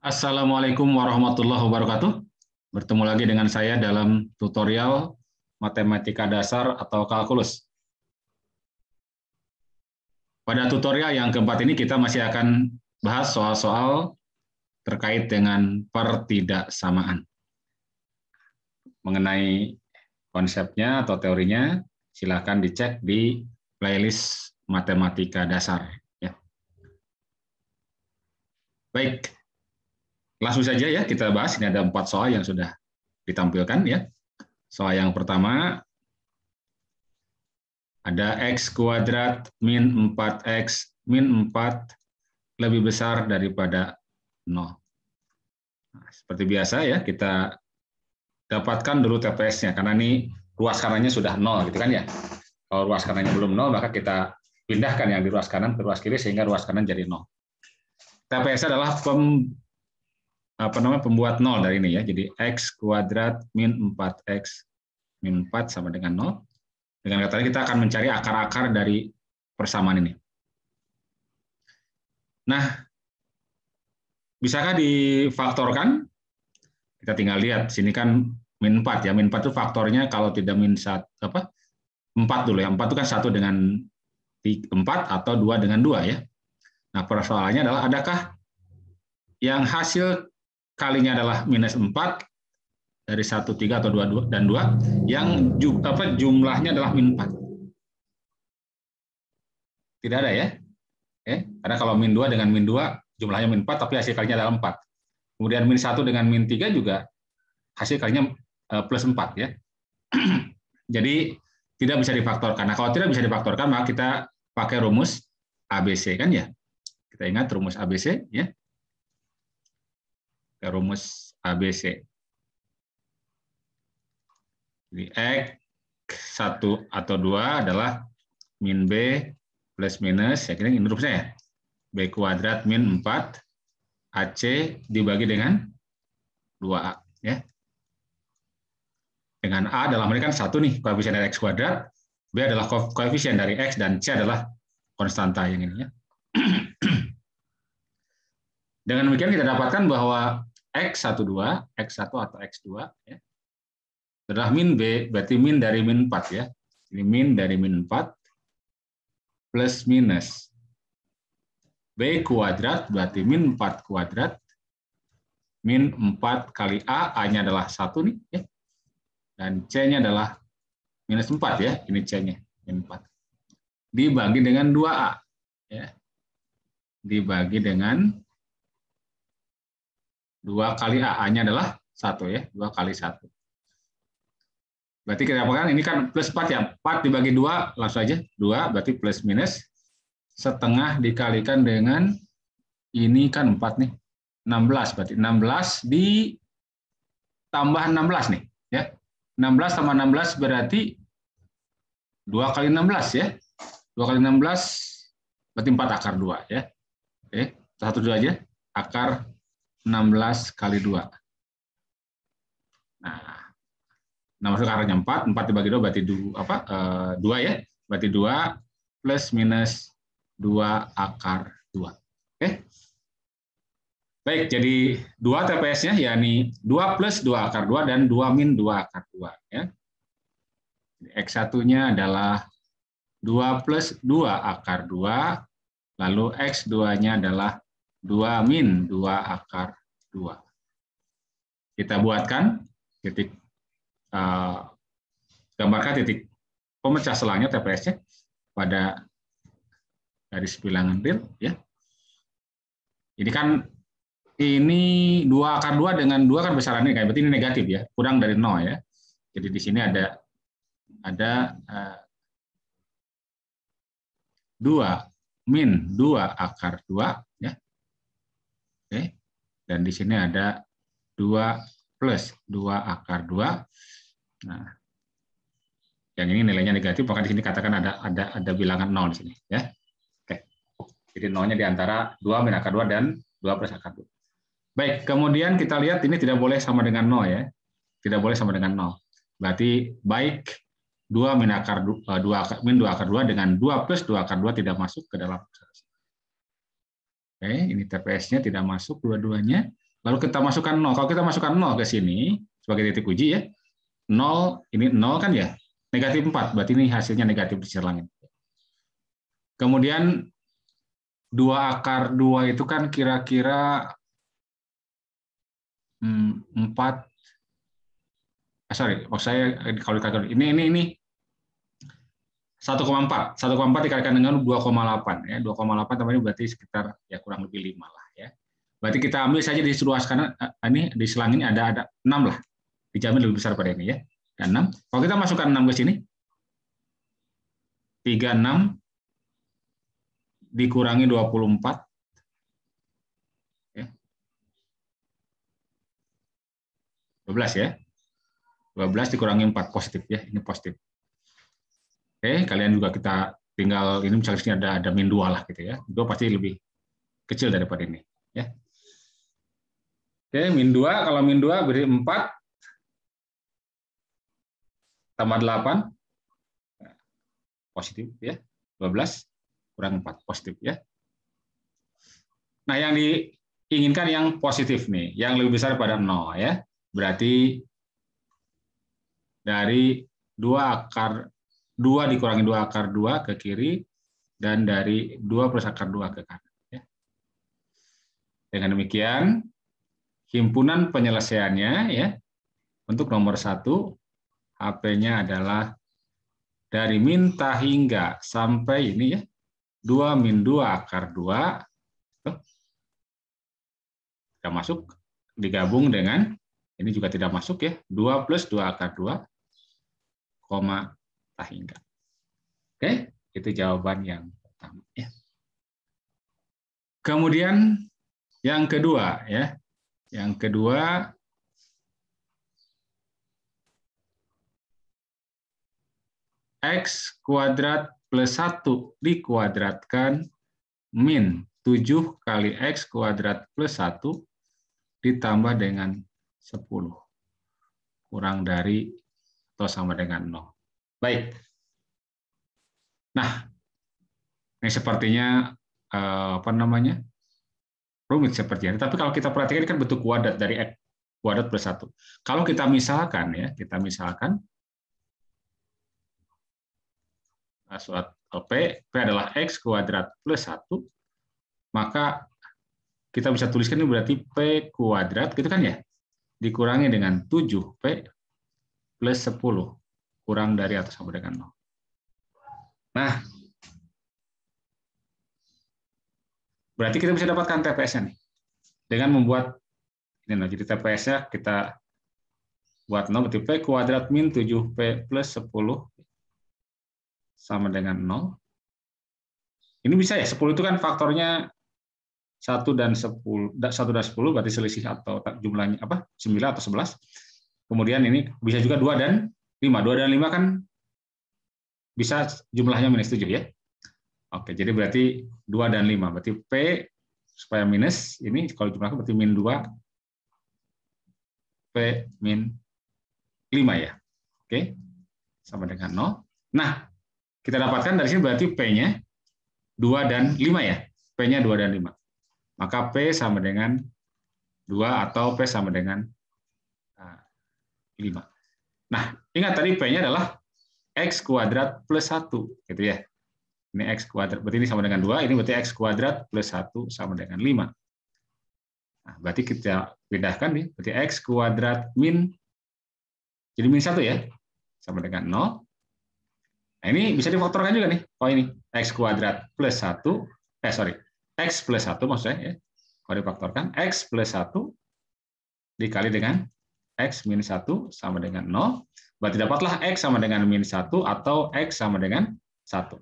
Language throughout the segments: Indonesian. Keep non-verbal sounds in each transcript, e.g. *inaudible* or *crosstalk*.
Assalamualaikum warahmatullahi wabarakatuh. Bertemu lagi dengan saya dalam tutorial matematika dasar atau kalkulus. Pada tutorial yang keempat ini kita masih akan bahas soal-soal terkait dengan pertidaksamaan. Mengenai konsepnya atau teorinya, silakan dicek di playlist matematika dasar. Ya. Baik, Langsung saja ya kita bahas. Ini ada empat soal yang sudah ditampilkan ya. Soal yang pertama ada x kuadrat min 4x min 4 lebih besar daripada 0. Nah, seperti biasa ya kita dapatkan dulu TPS-nya karena ini ruas kanannya sudah 0 gitu kan ya. Kalau ruas kanannya belum 0 maka kita pindahkan yang di ruas kanan ke ruas kiri sehingga ruas kanan jadi 0. TPS adalah pem, apa namanya pembuat nol dari ini ya. Jadi x kuadrat min 4x min 4 sama dengan nol. Dengan kata lain kita akan mencari akar-akar dari persamaan ini. Nah, bisakah difaktorkan? Kita tinggal lihat, sini kan min 4 ya. Min 4 itu faktornya kalau tidak min 1, apa? 4 dulu ya. 4 itu kan 1 dengan 4 atau 2 dengan 2 ya. Nah, persoalannya adalah adakah yang hasil kalinya adalah minus 4 dari 1, 3 atau 2, 2 dan 2 yang apa, jumlahnya adalah min 4. Tidak ada ya? Oke, eh, karena kalau min 2 dengan min 2 jumlahnya min 4 tapi hasil kalinya adalah 4. Kemudian min 1 dengan min 3 juga hasil kalinya eh, plus 4 ya. *clears throat* Jadi tidak bisa difaktorkan. Nah, kalau tidak bisa difaktorkan maka kita pakai rumus ABC kan ya. Kita ingat rumus ABC ya rumus ABC. Jadi X 1 atau 2 adalah min B plus minus, ya kira ini rumusnya ya. B kuadrat min 4 AC dibagi dengan 2A. Ya. Dengan A dalam ini kan satu nih koefisien dari X kuadrat, B adalah koefisien dari X, dan C adalah konstanta yang ini. Ya. *clears throat* Dengan demikian kita dapatkan bahwa X12, X1 atau X2. Ya. Adalah min B, berarti min dari min 4 ya. Ini min dari min 4 plus minus. B kuadrat berarti min 4 kuadrat. Min 4 kali A, A-nya adalah 1 nih. Ya. Dan C-nya adalah minus 4 ya. Ini C-nya, min 4. Dibagi dengan 2A. Ya. Dibagi dengan 2 kali AA-nya adalah 1 ya, 2 kali 1. Berarti kita apakan ini kan plus 4 ya, 4 dibagi 2 langsung aja, 2 berarti plus minus setengah dikalikan dengan ini kan 4 nih, 16 berarti 16 di tambah 16 nih ya. 16 tambah 16 berarti 2 kali 16 ya. 2 kali 16 berarti 4 akar 2 ya. Oke, satu dua aja. Akar 16 kali 2. Nah, nah maksudnya arahnya 4, 4 dibagi 2 berarti 2, apa, e, eh, 2 ya. Berarti 2 plus minus 2 akar 2. Oke. Okay? Baik, jadi 2 TPS-nya yakni 2 plus 2 akar 2 dan 2 min 2 akar 2. Ya. X1-nya adalah 2 plus 2 akar 2, lalu X2-nya adalah 2 min 2 akar 2. Kita buatkan titik, uh, gambarkan titik pemecah selangnya TPS-nya pada garis bilangan real. Ya. Ini kan ini 2 akar 2 dengan 2 kan besaran ini, kan? berarti ini negatif ya, kurang dari 0 ya. Jadi di sini ada ada uh, eh, 2 min 2 akar 2 ya dan di sini ada 2 plus 2 akar 2. Nah, yang ini nilainya negatif, maka di sini katakan ada ada ada bilangan 0 di sini. ya. Oke. Jadi 0-nya di antara 2 min akar 2 dan 2 plus akar 2. Baik, kemudian kita lihat ini tidak boleh sama dengan 0 ya. Tidak boleh sama dengan 0. Berarti baik 2 min akar 2, 2 eh, min 2 akar 2 dengan 2 plus 2 akar 2 tidak masuk ke dalam Oke, ini TPS-nya tidak masuk dua-duanya. Lalu kita masukkan 0. Kalau kita masukkan 0 ke sini sebagai titik uji ya, 0 ini 0 kan ya? Negatif 4, berarti ini hasilnya negatif pesisir langit. Kemudian 2 akar 2 itu kan kira-kira 4 -kira, hmm, ah, sorry, oh saya eh, kalau ini ini ini 1,4. 1,4 dikalikan dengan 2,8 ya. 2,8 tambah ini berarti sekitar ya kurang lebih 5 lah ya. Berarti kita ambil saja di ruas karena eh, ini di selang ini ada ada 6 lah. Dijamin lebih besar pada ini ya. Dan 6. Kalau kita masukkan 6 ke sini 36 dikurangi 24 ya. 12 ya. 12 dikurangi 4 positif ya. Ini positif. Oke, kalian juga kita tinggal ini misalnya sini ada ada min dua lah gitu ya. Itu pasti lebih kecil daripada ini ya. Oke, min dua kalau min dua beri empat tambah delapan positif ya. 12 kurang empat positif ya. Nah, yang diinginkan yang positif nih, yang lebih besar pada nol ya. Berarti dari dua akar 2 dikurangi 2 akar 2 ke kiri, dan dari 2 plus akar 2 ke kanan. Ya. Dengan demikian, himpunan penyelesaiannya ya untuk nomor 1, HP-nya adalah dari minta hingga sampai ini ya 2 min 2 akar 2 tidak masuk digabung dengan ini juga tidak masuk ya 2 plus 2 akar 2 ahingga. Oke, itu jawaban yang pertama. Ya. Kemudian yang kedua, ya, yang kedua x kuadrat plus 1 dikuadratkan min 7 kali x kuadrat plus 1 ditambah dengan 10. Kurang dari atau sama dengan 0. Baik. Nah, ini sepertinya eh, apa namanya rumit seperti ini. Tapi kalau kita perhatikan kan bentuk kuadrat dari x kuadrat plus satu Kalau kita misalkan ya, kita misalkan eh, surat P, P adalah X kuadrat plus satu maka kita bisa tuliskan ini berarti P kuadrat, gitu kan ya? Dikurangi dengan 7P plus 10 kurang dari atau sama dengan nol. Nah, berarti kita bisa dapatkan TPS-nya nih. Dengan membuat, ini nah, jadi TPS-nya kita buat nol berarti P kuadrat min 7P plus 10 sama dengan nol. Ini bisa ya, 10 itu kan faktornya 1 dan 10, 1 dan 10 berarti selisih atau jumlahnya apa 9 atau 11. Kemudian ini bisa juga 2 dan 5. 2 dan 5 kan bisa jumlahnya minus 7 ya. Oke, jadi berarti 2 dan 5. Berarti P supaya minus, ini kalau jumlahnya berarti min 2, P min 5 ya. Oke, sama dengan 0. Nah, kita dapatkan dari sini berarti P-nya 2 dan 5 ya. P-nya 2 dan 5. Maka P sama dengan 2 atau P sama dengan 5. Ah, Nah, ingat tadi P-nya adalah X kuadrat plus 1. Gitu ya. Ini X kuadrat, berarti ini sama dengan 2, ini berarti X kuadrat plus 1 sama dengan 5. Nah, berarti kita pindahkan nih, berarti X kuadrat min, jadi min 1 ya, sama dengan 0. Nah, ini bisa difaktorkan juga nih, kalau oh ini. X kuadrat plus 1, eh sorry, X plus 1 maksudnya ya. Kalau difaktorkan, X plus 1 dikali dengan X minus 1 sama dengan 0. Berarti dapatlah X sama dengan minus 1 atau X sama dengan 1.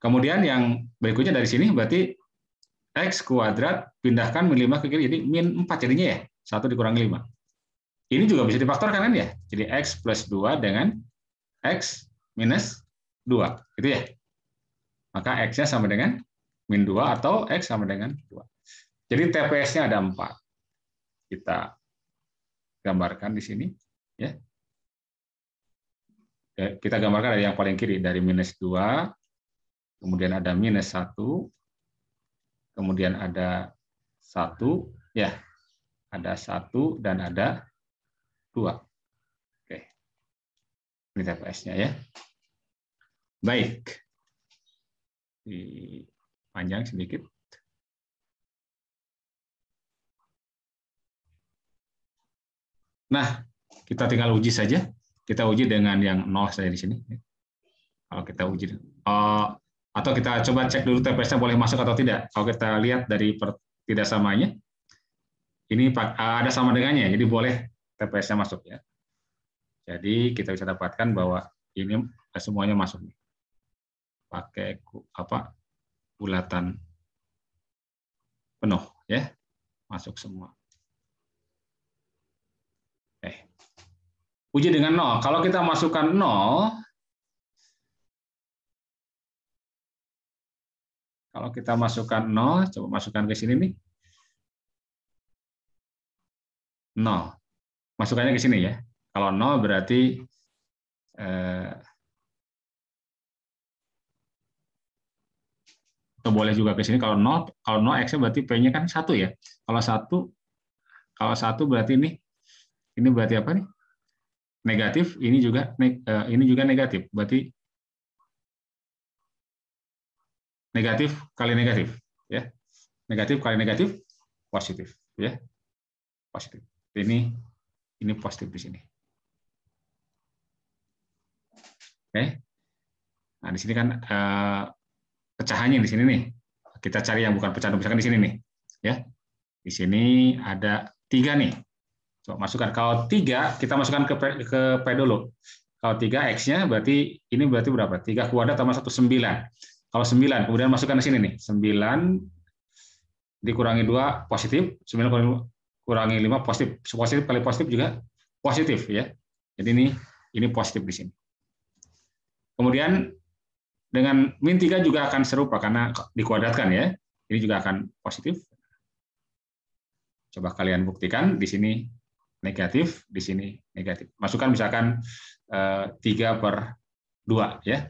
Kemudian yang berikutnya dari sini berarti X kuadrat pindahkan min 5 ke kiri, jadi min 4 jadinya ya, 1 dikurangi 5. Ini juga bisa difaktorkan kan ya, jadi X plus 2 dengan X minus 2, gitu ya. Maka X-nya sama dengan min 2 atau X sama dengan 2. Jadi TPS-nya ada 4. Kita gambarkan di sini. Ya. Kita gambarkan dari yang paling kiri, dari minus dua kemudian ada minus satu kemudian ada satu ya, ada satu dan ada dua Oke. Ini TPS-nya ya. Baik. Panjang sedikit. Nah, kita tinggal uji saja. Kita uji dengan yang nol saja di sini. Kalau kita uji. Eh, atau kita coba cek dulu TPS-nya boleh masuk atau tidak. Kalau kita lihat dari tidak samanya, ini eh, ada sama dengannya, jadi boleh TPS-nya masuk. ya. Jadi kita bisa dapatkan bahwa ini eh, semuanya masuk. Pakai apa bulatan penuh. ya Masuk semua. uji dengan 0. Kalau kita masukkan 0, kalau kita masukkan 0, coba masukkan ke sini nih. 0. Masukannya ke sini ya. Kalau 0 berarti eh, boleh juga ke sini kalau 0 kalau 0 x-nya berarti p-nya kan satu ya. Kalau satu, kalau satu berarti ini ini berarti apa nih? negatif, ini juga eh, ini juga negatif. Berarti negatif kali negatif, ya. Negatif kali negatif positif, ya. Positif. Ini ini positif di sini. Oke. Nah, di sini kan eh, pecahannya di sini nih. Kita cari yang bukan pecahan misalkan di sini nih, ya. Di sini ada tiga nih So, masukkan. Kalau tiga kita masukkan ke, ke P dulu. Kalau tiga X-nya berarti ini berarti berapa? Tiga kuadrat tambah satu sembilan. Kalau sembilan kemudian masukkan ke sini nih. Sembilan dikurangi dua positif, sembilan kurangi lima positif. Positif kali positif juga positif ya. Jadi ini ini positif di sini. Kemudian dengan min tiga juga akan serupa karena dikuadratkan ya. Ini juga akan positif. Coba kalian buktikan di sini negatif, di sini negatif. Masukkan misalkan eh, tiga per dua ya.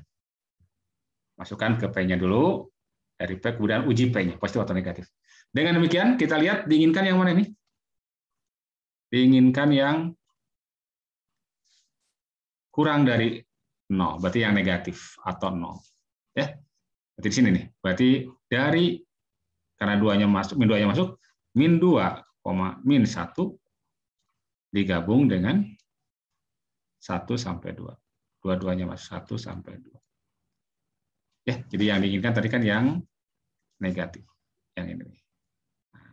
Masukkan ke P-nya dulu, dari P, kemudian uji P-nya, pasti atau negatif. Dengan demikian, kita lihat diinginkan yang mana ini? Diinginkan yang kurang dari nol, berarti yang negatif atau nol, Ya. Berarti di sini nih. Berarti dari karena duanya masuk, min duanya masuk, min 2, min satu digabung dengan 1 sampai 2. Dua-duanya mas 1 sampai 2. Ya, jadi yang diinginkan tadi kan yang negatif, yang ini. Nah,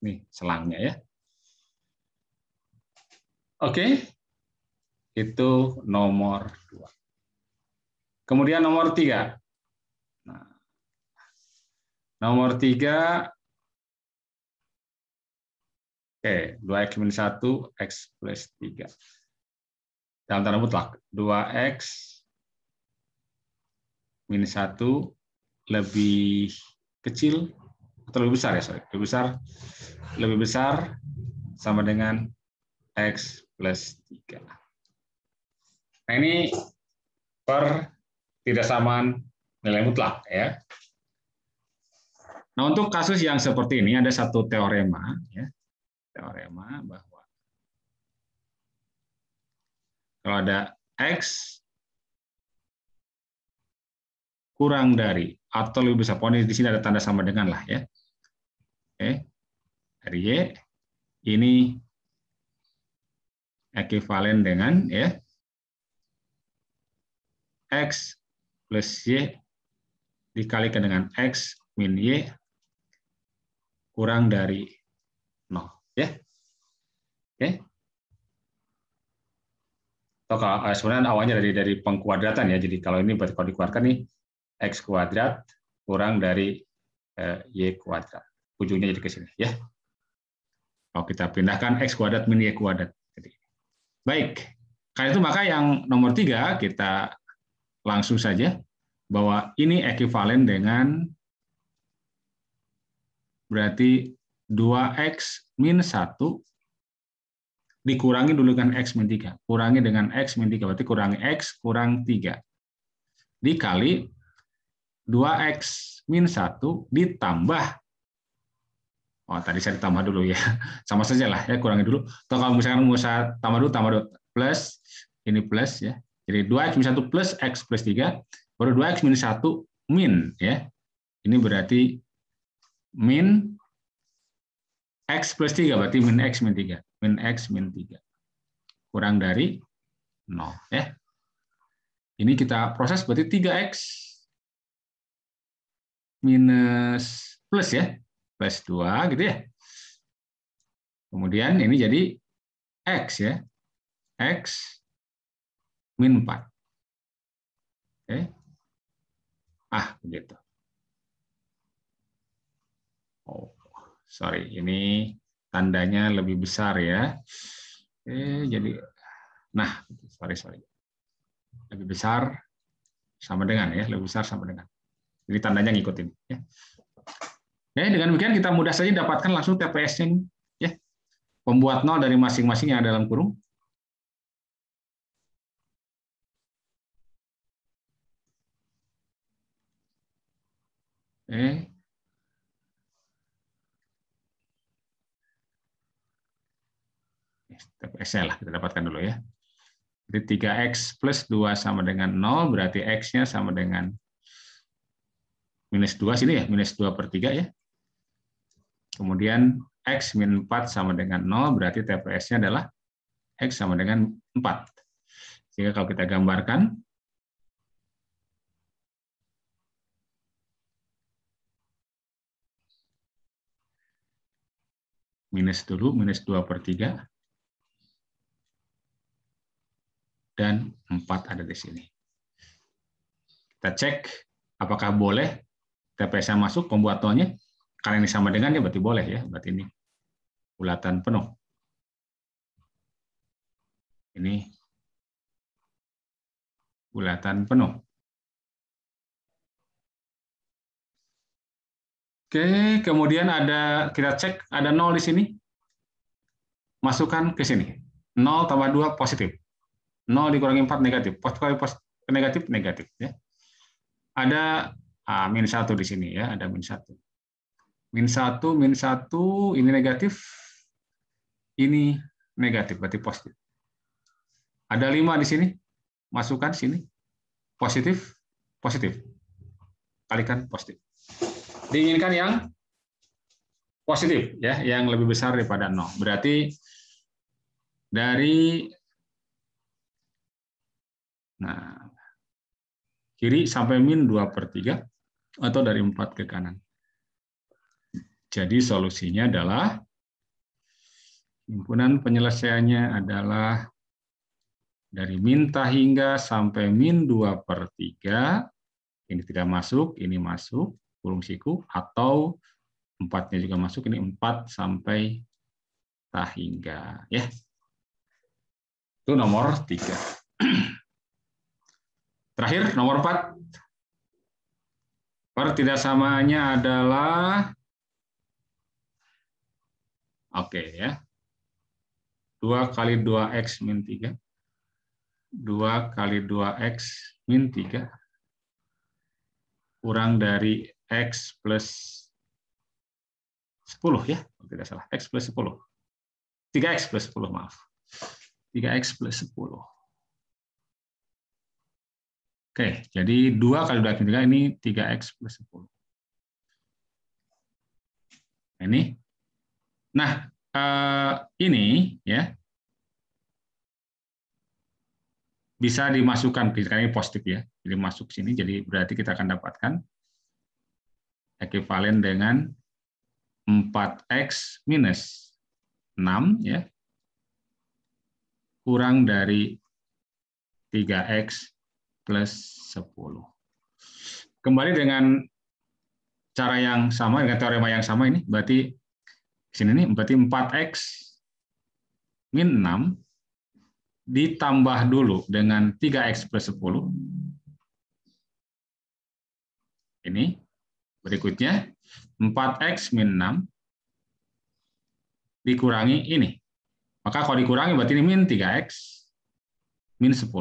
ini selangnya ya. Oke. Itu nomor 2. Kemudian nomor 3. Nah, nomor 3 Oke, 2X minus 1, X plus 3. Dalam tanda mutlak, 2X minus 1 lebih kecil atau lebih besar ya, sorry. Lebih besar, lebih besar sama dengan X plus 3. Nah, ini per tidak samaan nilai mutlak ya. Nah, untuk kasus yang seperti ini ada satu teorema ya, teorema bahwa kalau ada X kurang dari atau lebih besar poni di sini ada tanda sama dengan lah ya. Oke. Dari Y ini ekuivalen dengan ya X plus Y dikalikan dengan X min Y kurang dari Ya. Oke. Okay. So, eh, sebenarnya awalnya dari dari pengkuadratan ya. Jadi kalau ini berarti kalau dikuadratkan nih x kuadrat kurang dari eh, y kuadrat. Ujungnya jadi ke sini ya. Kalau kita pindahkan x kuadrat min y kuadrat. Jadi, baik. Karena itu maka yang nomor tiga kita langsung saja bahwa ini ekuivalen dengan berarti 2x min 1 dikurangi dulu dengan x min 3. Kurangi dengan x min 3, berarti kurangi x kurang 3. Dikali 2x min 1 ditambah Oh, tadi saya ditambah dulu ya. *laughs* Sama saja lah, ya kurangi dulu. Atau kalau misalkan mau saya tambah dulu, tambah dulu. Plus, ini plus ya. Jadi 2x minus 1 plus x plus 3, baru 2x minus 1 min. ya. Ini berarti min X plus 3 berarti min X min 3. Min X min 3. Kurang dari 0. Ya. Ini kita proses berarti 3X minus plus ya. Plus 2 gitu ya. Kemudian ini jadi X ya. X min 4. Oke. Ah, begitu. Oh sorry, ini tandanya lebih besar ya. Oke, jadi, nah, sorry, sorry. Lebih besar sama dengan ya, lebih besar sama dengan. Jadi tandanya ngikutin. Ya. Oke, dengan demikian kita mudah saja dapatkan langsung TPS-nya Ya. Pembuat nol dari masing-masing yang ada dalam kurung. eh x lah kita dapatkan dulu ya. Jadi 3X plus 2 sama dengan 0, berarti X-nya sama dengan minus 2 sini ya, minus 2 per 3 ya. Kemudian X min 4 sama dengan 0, berarti TPS-nya adalah X sama dengan 4. Sehingga kalau kita gambarkan, minus dulu, minus 2 per 3, dan 4 ada di sini. Kita cek apakah boleh TPS yang masuk pembuatannya. Karena ini sama dengan ya berarti boleh ya. Berarti ini bulatan penuh. Ini bulatan penuh. Oke, kemudian ada kita cek ada nol di sini. Masukkan ke sini. 0 tambah 2 positif. 0 dikurangi 4 negatif. Pos kali pos negatif, negatif. Ya. Ada ah, min 1 di sini. ya Ada min 1. Min 1, min 1, ini negatif. Ini negatif, berarti positif. Ada 5 di sini. Masukkan sini. Positif, positif. Kalikan positif. Diinginkan yang positif ya yang lebih besar daripada 0. Berarti dari Nah, kiri sampai min 2 per 3, atau dari 4 ke kanan. Jadi solusinya adalah, himpunan penyelesaiannya adalah dari minta hingga sampai min 2 per 3, ini tidak masuk, ini masuk, kurung siku, atau empatnya juga masuk, ini 4 sampai tahingga. Ya. Itu nomor 3. *clears throat* Terakhir, nomor 4. Pertidaksamaannya adalah Oke okay, ya. 2 kali 2x min 3. 2 kali 2x min 3 kurang dari x plus 10 ya, tidak salah. x plus 10. 3x plus 10, maaf. 3x plus 10. Oke, jadi 2 kali 2 3 ini 3x plus 10. Ini. Nah, eh, ini ya bisa dimasukkan, karena ini positif ya. Jadi masuk sini, jadi berarti kita akan dapatkan ekivalen dengan 4x minus 6 ya kurang dari 3x plus 10. Kembali dengan cara yang sama, dengan teorema yang sama ini, berarti sini nih, berarti 4x min 6 ditambah dulu dengan 3x plus 10. Ini berikutnya 4x min 6 dikurangi ini. Maka kalau dikurangi berarti ini min 3x min 10.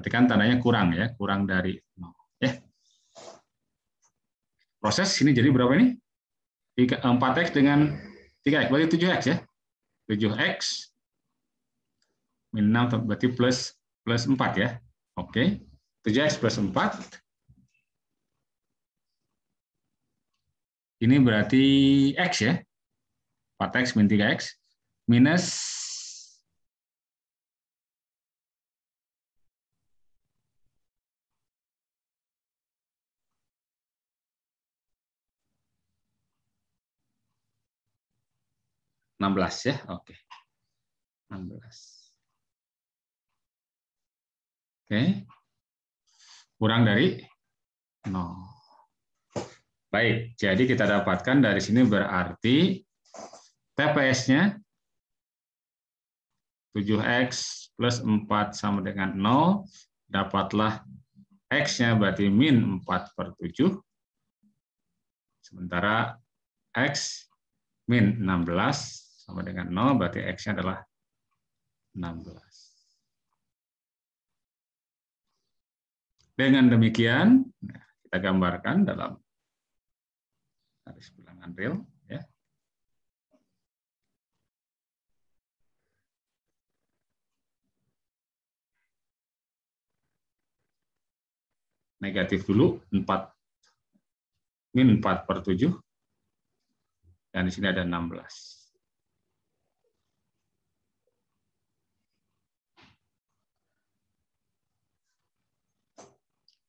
Berarti kan tandanya kurang ya, kurang dari 0. Ya. Eh, proses ini jadi berapa ini? 4x eh, dengan 3x, berarti 7x ya. 7x min 6 berarti plus plus 4 ya. Oke. 7x plus 4. Ini berarti x ya. 4x min 3x minus 16 ya, oke. Okay. 16. Oke. Okay. Kurang dari 0. Baik, jadi kita dapatkan dari sini berarti TPS-nya 7X plus 4 sama dengan 0, dapatlah X-nya berarti min 4 per 7, sementara X min 16 sama dengan 0, berarti X-nya adalah 16. Dengan demikian, nah, kita gambarkan dalam garis bilangan real. Ya. Negatif dulu, 4 min 4 per 7. Dan di sini ada 16.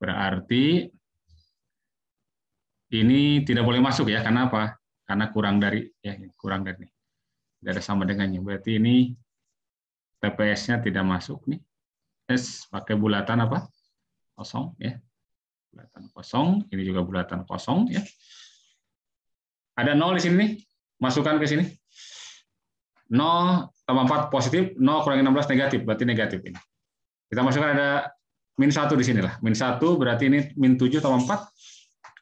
Berarti ini tidak boleh masuk ya, karena apa? Karena kurang dari, ya kurang dari. Tidak ada sama dengannya. Berarti ini TPS-nya tidak masuk nih. S pakai bulatan apa? Kosong ya. Bulatan kosong, ini juga bulatan kosong ya. Ada nol di sini Masukkan ke sini. 0 tambah 4 positif, 0 kurang 16 negatif, berarti negatif ini. Kita masukkan ada min satu di sinilah. Min satu berarti ini min tujuh tambah empat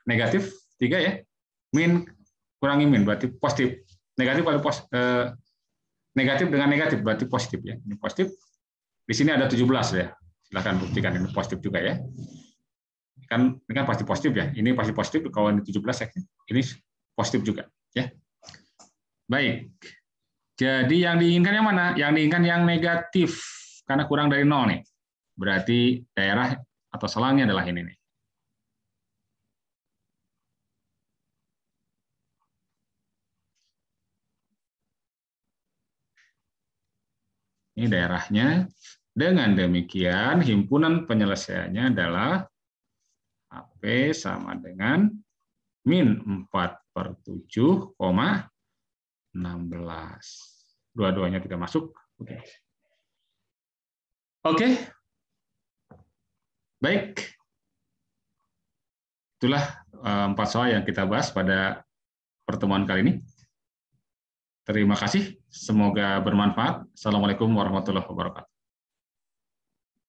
negatif tiga ya. Min kurangi min berarti positif. Negatif kali pos, eh, negatif dengan negatif berarti positif ya. Ini positif. Di sini ada 17 ya. Silahkan buktikan ini positif juga ya. Kan ini kan pasti positif ya. Ini pasti positif kalau ini belas ya. Ini positif juga ya. Baik. Jadi yang diinginkan yang mana? Yang diinginkan yang negatif karena kurang dari nol nih. Berarti daerah atau selangnya adalah ini nih. Ini daerahnya. Dengan demikian, himpunan penyelesaiannya adalah ap sama dengan min 4 per 7, 16. Dua-duanya tidak masuk. Oke. Okay. Oke, Baik, itulah eh, empat soal yang kita bahas pada pertemuan kali ini. Terima kasih, semoga bermanfaat. Assalamualaikum warahmatullahi wabarakatuh.